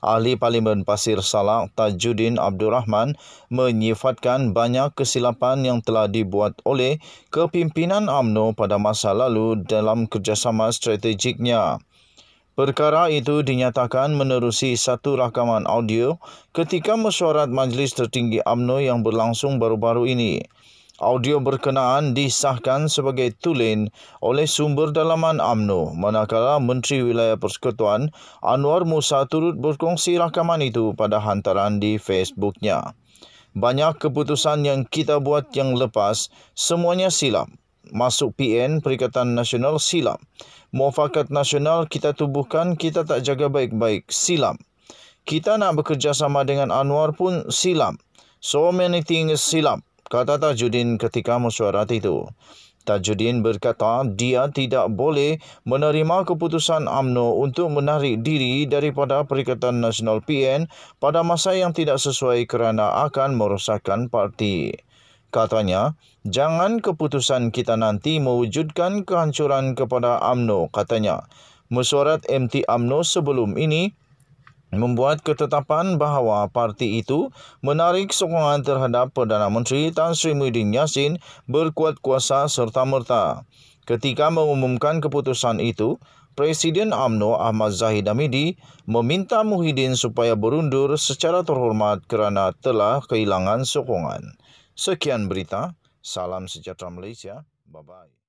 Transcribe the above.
Ahli Parlimen Pasir Salak Tajuddin Abdul Rahman menyifatkan banyak kesilapan yang telah dibuat oleh kepimpinan AMNO pada masa lalu dalam kerjasama strategiknya. Perkara itu dinyatakan menerusi satu rakaman audio ketika mesyuarat Majlis Tertinggi AMNO yang berlangsung baru-baru ini audio berkenaan disahkan sebagai tulen oleh sumber dalaman AMNO manakala Menteri Wilayah Persekutuan Anwar Musa turut berkongsi rakaman itu pada hantaran di Facebooknya. Banyak keputusan yang kita buat yang lepas semuanya silap. Masuk PN Perikatan Nasional silap. Muafakat Nasional kita tubuhkan kita tak jaga baik-baik silap. Kita nak bekerjasama dengan Anwar pun silap. So many things silap kata Tajuddin ketika mesyuarat itu. Tajuddin berkata dia tidak boleh menerima keputusan AMNO untuk menarik diri daripada Perikatan Nasional PN pada masa yang tidak sesuai kerana akan merosakkan parti. Katanya, jangan keputusan kita nanti mewujudkan kehancuran kepada AMNO, katanya. Mesyuarat MT AMNO sebelum ini membuat ketetapan bahawa parti itu menarik sokongan terhadap Perdana Menteri Tan Sri Muhyiddin Yassin berkuat kuasa serta-merta. Ketika mengumumkan keputusan itu, Presiden AMNO Ahmad Zahid Hamidi meminta Muhyiddin supaya berundur secara terhormat kerana telah kehilangan sokongan. Sekian berita, salam sejahtera Malaysia. Bye-bye.